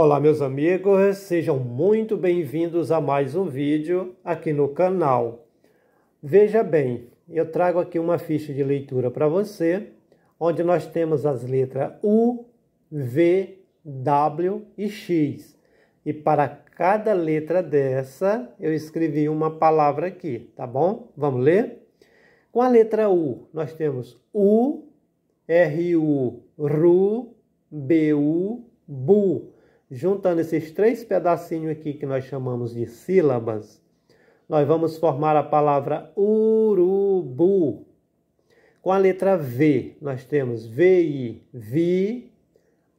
Olá meus amigos, sejam muito bem-vindos a mais um vídeo aqui no canal. Veja bem, eu trago aqui uma ficha de leitura para você, onde nós temos as letras U, V, W e X. E para cada letra dessa, eu escrevi uma palavra aqui, tá bom? Vamos ler? Com a letra U, nós temos U, R, U, RU, B, U, BU juntando esses três pedacinhos aqui que nós chamamos de sílabas, nós vamos formar a palavra urubu. Com a letra V, nós temos VI, VI,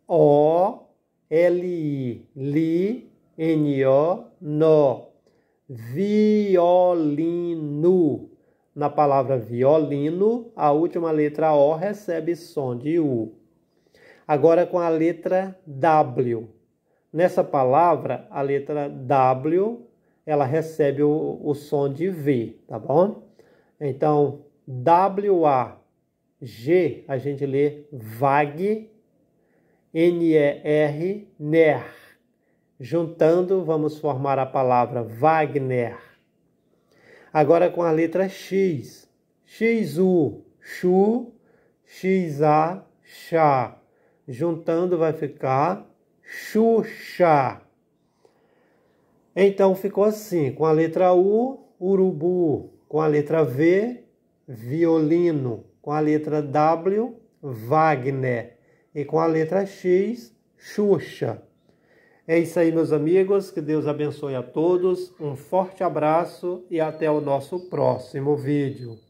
O, LI, LI, NO, NO. Violino. Na palavra violino, a última letra O recebe som de U. Agora com a letra W. Nessa palavra, a letra W, ela recebe o, o som de V, tá bom? Então, W-A-G, a gente lê VAG, N-E-R, NER. Juntando, vamos formar a palavra Wagner. Agora com a letra X. X-U, CHU, X-A, CHÁ. Juntando vai ficar Xuxa. Então ficou assim, com a letra U, urubu, com a letra V, violino, com a letra W, Wagner, e com a letra X, Xuxa. É isso aí, meus amigos, que Deus abençoe a todos, um forte abraço e até o nosso próximo vídeo.